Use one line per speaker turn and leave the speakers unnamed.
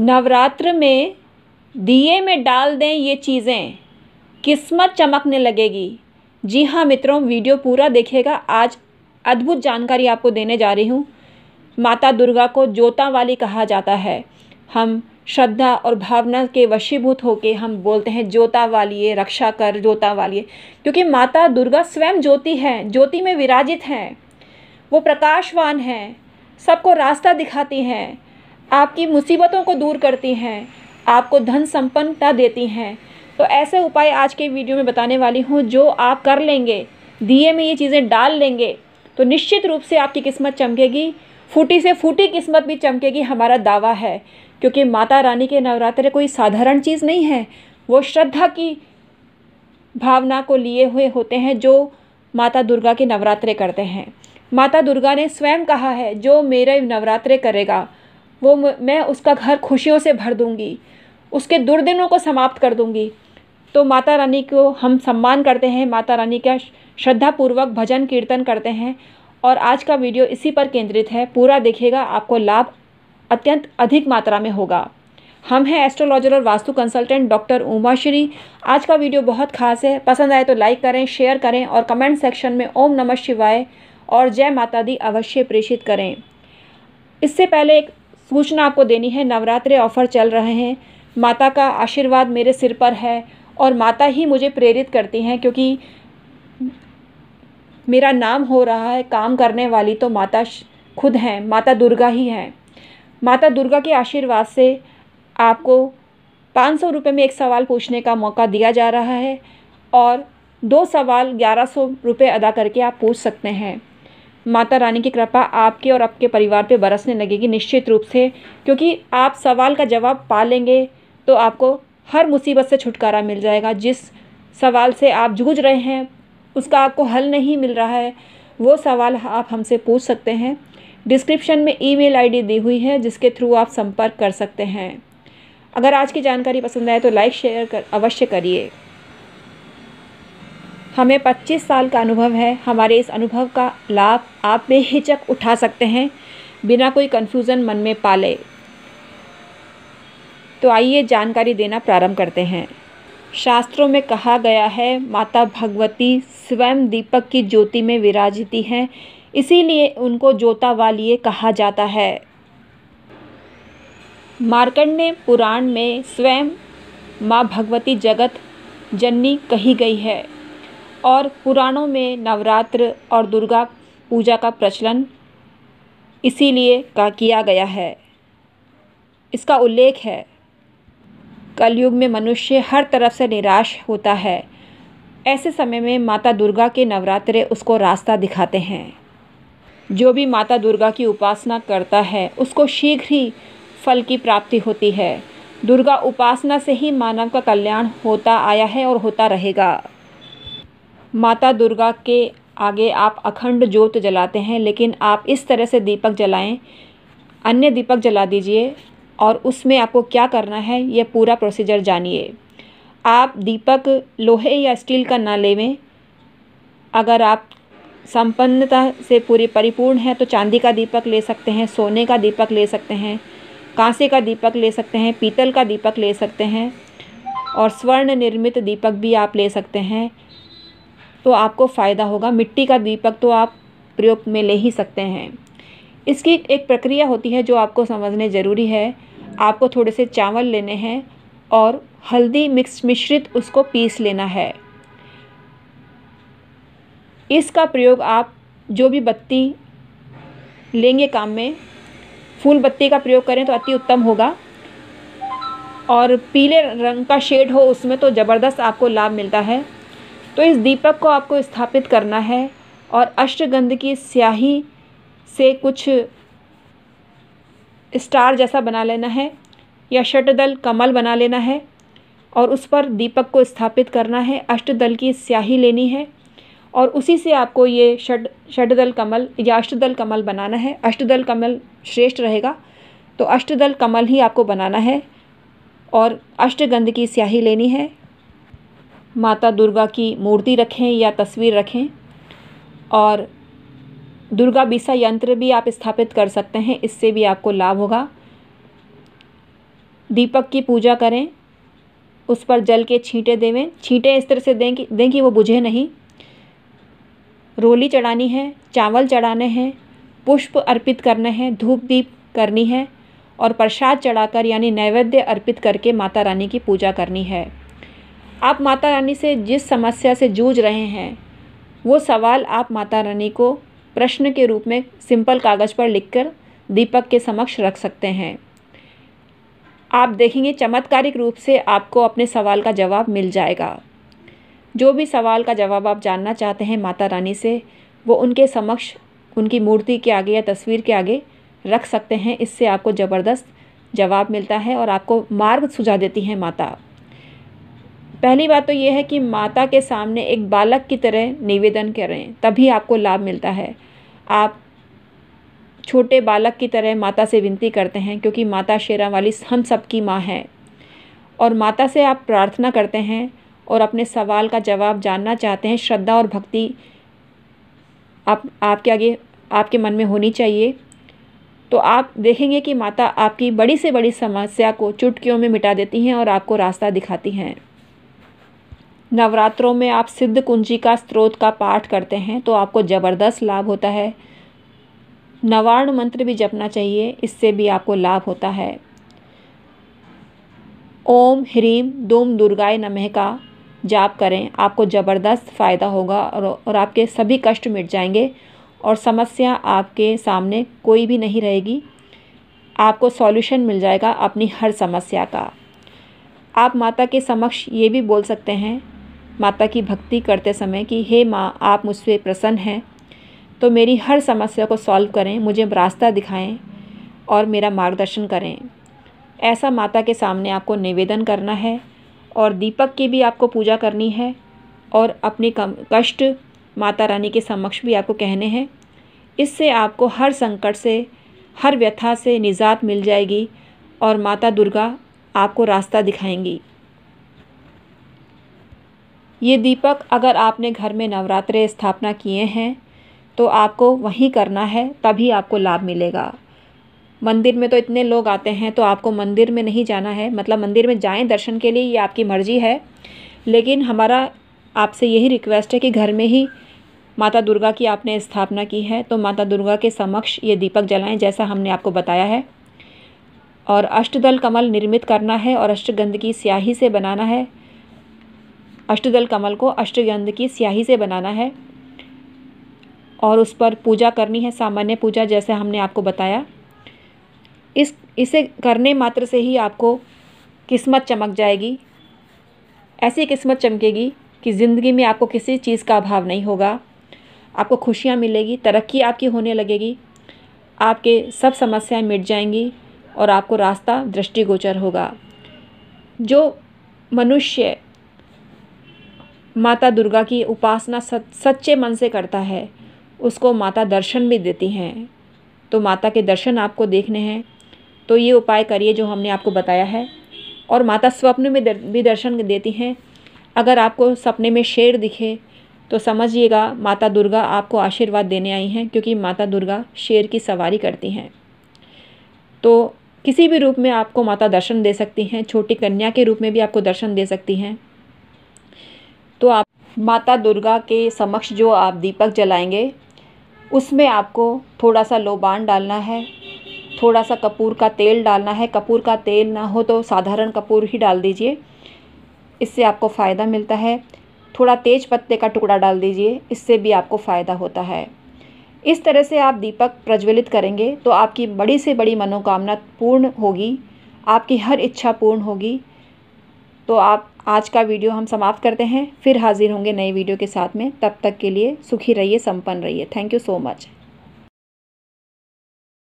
नवरात्र में दिए में डाल दें ये चीज़ें किस्मत चमकने लगेगी जी हाँ मित्रों वीडियो पूरा देखेगा आज अद्भुत जानकारी आपको देने जा रही हूँ माता दुर्गा को जोता वाली कहा जाता है हम श्रद्धा और भावना के वशीभूत होकर हम बोलते हैं जोता वाली रक्षा कर जोता वाली क्योंकि माता दुर्गा स्वयं ज्योति है ज्योति में विराजित हैं वो प्रकाशवान हैं सबको रास्ता दिखाती हैं आपकी मुसीबतों को दूर करती हैं आपको धन संपन्नता देती हैं तो ऐसे उपाय आज के वीडियो में बताने वाली हूँ जो आप कर लेंगे दिए में ये चीज़ें डाल लेंगे तो निश्चित रूप से आपकी किस्मत चमकेगी फूटी से फूटी किस्मत भी चमकेगी हमारा दावा है क्योंकि माता रानी के नवरात्रे कोई साधारण चीज़ नहीं है वो श्रद्धा की भावना को लिए हुए होते हैं जो माता दुर्गा के नवरात्रे करते हैं माता दुर्गा ने स्वयं कहा है जो मेरे नवरात्रे करेगा वो मैं उसका घर खुशियों से भर दूँगी उसके दुर्दिनों को समाप्त कर दूँगी तो माता रानी को हम सम्मान करते हैं माता रानी का श्रद्धापूर्वक भजन कीर्तन करते हैं और आज का वीडियो इसी पर केंद्रित है पूरा देखेगा आपको लाभ अत्यंत अधिक मात्रा में होगा हम हैं एस्ट्रोलॉजर और वास्तु कंसल्टेंट डॉक्टर उमा श्री आज का वीडियो बहुत खास है पसंद आए तो लाइक करें शेयर करें और कमेंट सेक्शन में ओम नमः शिवाय और जय माता दी अवश्य प्रेषित करें इससे पहले एक सूचना आपको देनी है नवरात्रे ऑफ़र चल रहे हैं माता का आशीर्वाद मेरे सिर पर है और माता ही मुझे प्रेरित करती हैं क्योंकि मेरा नाम हो रहा है काम करने वाली तो माता खुद हैं माता दुर्गा ही हैं माता दुर्गा के आशीर्वाद से आपको पाँच सौ रुपये में एक सवाल पूछने का मौका दिया जा रहा है और दो सवाल ग्यारह सौ रुपये अदा करके आप पूछ सकते हैं माता रानी की कृपा आपके और आपके परिवार पे बरसने लगेगी निश्चित रूप से क्योंकि आप सवाल का जवाब पा लेंगे तो आपको हर मुसीबत से छुटकारा मिल जाएगा जिस सवाल से आप जूझ रहे हैं उसका आपको हल नहीं मिल रहा है वो सवाल आप हमसे पूछ सकते हैं डिस्क्रिप्शन में ईमेल आईडी दी हुई है जिसके थ्रू आप संपर्क कर सकते हैं अगर आज की जानकारी पसंद आए तो लाइक शेयर कर अवश्य करिए हमें 25 साल का अनुभव है हमारे इस अनुभव का लाभ आप बेहिचक उठा सकते हैं बिना कोई कन्फ्यूज़न मन में पाले तो आइए जानकारी देना प्रारंभ करते हैं शास्त्रों में कहा गया है माता भगवती स्वयं दीपक की ज्योति में विराजती हैं इसीलिए उनको ज्योता वालिए कहा जाता है मार्कंड पुराण में स्वयं माँ भगवती जगत जननी कही गई है और पुराणों में नवरात्र और दुर्गा पूजा का प्रचलन इसीलिए का किया गया है इसका उल्लेख है कलयुग में मनुष्य हर तरफ से निराश होता है ऐसे समय में माता दुर्गा के नवरात्रे उसको रास्ता दिखाते हैं जो भी माता दुर्गा की उपासना करता है उसको शीघ्र ही फल की प्राप्ति होती है दुर्गा उपासना से ही मानव का कल्याण होता आया है और होता रहेगा माता दुर्गा के आगे आप अखंड जोत जलाते हैं लेकिन आप इस तरह से दीपक जलाएं अन्य दीपक जला दीजिए और उसमें आपको क्या करना है यह पूरा प्रोसीजर जानिए आप दीपक लोहे या स्टील का ना लेवें अगर आप संपन्नता से पूरे परिपूर्ण हैं तो चांदी का दीपक ले सकते हैं सोने का दीपक ले सकते हैं कांसे का दीपक ले सकते हैं पीतल का दीपक ले सकते हैं और स्वर्ण निर्मित दीपक भी आप ले सकते हैं तो आपको फ़ायदा होगा मिट्टी का दीपक तो आप प्रयोग में ले ही सकते हैं इसकी एक प्रक्रिया होती है जो आपको समझने ज़रूरी है आपको थोड़े से चावल लेने हैं और हल्दी मिक्स मिश्रित उसको पीस लेना है इसका प्रयोग आप जो भी बत्ती लेंगे काम में फूल बत्ती का प्रयोग करें तो अति उत्तम होगा और पीले रंग का शेड हो उसमें तो ज़बरदस्त आपको लाभ मिलता है तो इस दीपक को आपको स्थापित करना है और अष्टगंध की स्याही से कुछ स्टार जैसा बना लेना है या षटदल कमल बना लेना है और उस पर दीपक को स्थापित करना है अष्टदल की स्याही लेनी है और उसी से आपको ये षड दल कमल या अष्टदल कमल बनाना है अष्टदल कमल श्रेष्ठ रहेगा तो अष्टदल कमल ही आपको बनाना है और अष्टगंध की स्याही लेनी है माता दुर्गा की मूर्ति रखें या तस्वीर रखें और दुर्गा बीसा यंत्र भी आप स्थापित कर सकते हैं इससे भी आपको लाभ होगा दीपक की पूजा करें उस पर जल के छींटे देवें छींटे इस तरह से दें कि दें कि वो बुझे नहीं रोली चढ़ानी है चावल चढ़ाने हैं पुष्प अर्पित करने हैं धूप दीप करनी है और प्रसाद चढ़ाकर यानी नैवेद्य अर्पित करके माता रानी की पूजा करनी है आप माता रानी से जिस समस्या से जूझ रहे हैं वो सवाल आप माता रानी को प्रश्न के रूप में सिंपल कागज़ पर लिखकर दीपक के समक्ष रख सकते हैं आप देखेंगे चमत्कारिक रूप से आपको अपने सवाल का जवाब मिल जाएगा जो भी सवाल का जवाब आप जानना चाहते हैं माता रानी से वो उनके समक्ष उनकी मूर्ति के आगे या तस्वीर के आगे रख सकते हैं इससे आपको ज़बरदस्त जवाब मिलता है और आपको मार्ग सुझा देती हैं माता पहली बात तो ये है कि माता के सामने एक बालक की तरह निवेदन करें तभी आपको लाभ मिलता है आप छोटे बालक की तरह माता से विनती करते हैं क्योंकि माता शेरा वाली हम सबकी माँ है और माता से आप प्रार्थना करते हैं और अपने सवाल का जवाब जानना चाहते हैं श्रद्धा और भक्ति आप आपके आगे आपके मन में होनी चाहिए तो आप देखेंगे कि माता आपकी बड़ी से बड़ी समस्या को चुटकियों में मिटा देती हैं और आपको रास्ता दिखाती हैं नवरात्रों में आप सिद्ध कुंजी का स्त्रोत का पाठ करते हैं तो आपको ज़बरदस्त लाभ होता है नवार्ण मंत्र भी जपना चाहिए इससे भी आपको लाभ होता है ओम ह्रीम दुम दुर्गाय नमः का जाप करें आपको ज़बरदस्त फ़ायदा होगा और और आपके सभी कष्ट मिट जाएंगे और समस्या आपके सामने कोई भी नहीं रहेगी आपको सॉल्यूशन मिल जाएगा अपनी हर समस्या का आप माता के समक्ष ये भी बोल सकते हैं माता की भक्ति करते समय कि हे माँ आप मुझसे प्रसन्न हैं तो मेरी हर समस्या को सॉल्व करें मुझे रास्ता दिखाएं और मेरा मार्गदर्शन करें ऐसा माता के सामने आपको निवेदन करना है और दीपक की भी आपको पूजा करनी है और अपने कम कष्ट माता रानी के समक्ष भी आपको कहने हैं इससे आपको हर संकट से हर व्यथा से निजात मिल जाएगी और माता दुर्गा आपको रास्ता दिखाएंगी ये दीपक अगर आपने घर में नवरात्र स्थापना किए हैं तो आपको वहीं करना है तभी आपको लाभ मिलेगा मंदिर में तो इतने लोग आते हैं तो आपको मंदिर में नहीं जाना है मतलब मंदिर में जाएं दर्शन के लिए ये आपकी मर्ज़ी है लेकिन हमारा आपसे यही रिक्वेस्ट है कि घर में ही माता दुर्गा की आपने स्थापना की है तो माता दुर्गा के समक्ष ये दीपक जलाएं जैसा हमने आपको बताया है और अष्टदल कमल निर्मित करना है और अष्टगंध की स्याही से बनाना है अष्टदल कमल को अष्टगंध की स्याही से बनाना है और उस पर पूजा करनी है सामान्य पूजा जैसे हमने आपको बताया इस इसे करने मात्र से ही आपको किस्मत चमक जाएगी ऐसी किस्मत चमकेगी कि ज़िंदगी में आपको किसी चीज़ का अभाव नहीं होगा आपको खुशियाँ मिलेगी तरक्की आपकी होने लगेगी आपके सब समस्याएं मिट जाएंगी और आपको रास्ता दृष्टिगोचर होगा जो मनुष्य माता दुर्गा की उपासना सच्चे मन से करता है उसको माता दर्शन भी देती हैं तो माता के दर्शन आपको देखने हैं तो ये उपाय करिए जो हमने आपको बताया है और माता स्वप्न में भी दर्शन देती हैं अगर आपको सपने में शेर दिखे तो समझिएगा माता दुर्गा आपको आशीर्वाद देने आई हैं क्योंकि माता दुर्गा शेर की सवारी करती हैं तो किसी भी रूप में आपको माता दर्शन दे सकती हैं छोटी कन्या के रूप में भी आपको दर्शन दे सकती हैं तो आप माता दुर्गा के समक्ष जो आप दीपक जलाएंगे उसमें आपको थोड़ा सा लोबान डालना है थोड़ा सा कपूर का तेल डालना है कपूर का तेल ना हो तो साधारण कपूर ही डाल दीजिए इससे आपको फ़ायदा मिलता है थोड़ा तेज पत्ते का टुकड़ा डाल दीजिए इससे भी आपको फ़ायदा होता है इस तरह से आप दीपक प्रज्वलित करेंगे तो आपकी बड़ी से बड़ी मनोकामना पूर्ण होगी आपकी हर इच्छा पूर्ण होगी तो आप आज का वीडियो हम समाप्त करते हैं फिर हाजिर होंगे नए वीडियो के साथ में तब तक के लिए सुखी रहिए संपन्न रहिए थैंक यू सो मच